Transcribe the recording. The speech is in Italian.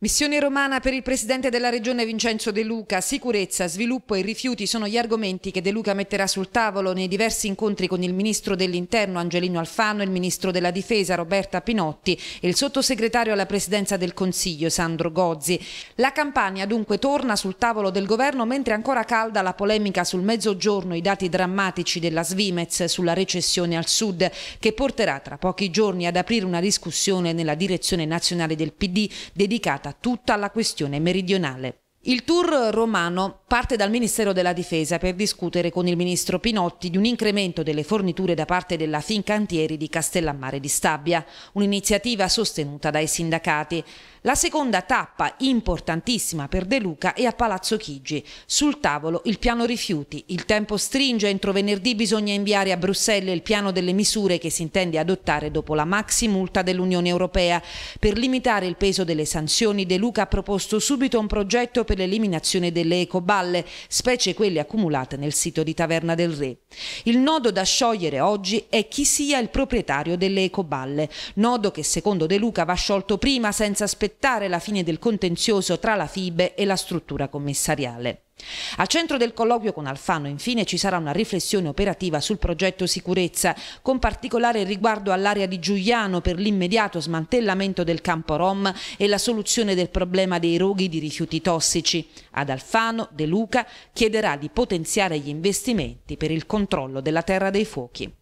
Missione romana per il presidente della regione Vincenzo De Luca. Sicurezza, sviluppo e rifiuti sono gli argomenti che De Luca metterà sul tavolo nei diversi incontri con il ministro dell'interno Angelino Alfano, il ministro della difesa Roberta Pinotti e il sottosegretario alla presidenza del Consiglio Sandro Gozzi. La campagna dunque torna sul tavolo del governo mentre ancora calda la polemica sul mezzogiorno, i dati drammatici della Svimez sulla recessione al sud che porterà tra pochi giorni ad aprire una discussione nella direzione nazionale del PD dedicata tutta la questione meridionale. Il tour romano parte dal Ministero della Difesa per discutere con il ministro Pinotti di un incremento delle forniture da parte della Fincantieri di Castellammare di Stabia, un'iniziativa sostenuta dai sindacati. La seconda tappa, importantissima per De Luca, è a Palazzo Chigi. Sul tavolo il piano rifiuti. Il tempo stringe, entro venerdì bisogna inviare a Bruxelles il piano delle misure che si intende adottare dopo la maxi multa dell'Unione Europea. Per limitare il peso delle sanzioni, De Luca ha proposto subito un progetto per l'eliminazione delle ecoballe, specie quelle accumulate nel sito di Taverna del Re. Il nodo da sciogliere oggi è chi sia il proprietario delle ecoballe, nodo che secondo De Luca va sciolto prima senza aspettare la fine del contenzioso tra la FIBE e la struttura commissariale. Al centro del colloquio con Alfano infine ci sarà una riflessione operativa sul progetto sicurezza, con particolare riguardo all'area di Giuliano per l'immediato smantellamento del campo Rom e la soluzione del problema dei roghi di rifiuti tossici. Ad Alfano, De Luca chiederà di potenziare gli investimenti per il controllo della terra dei fuochi.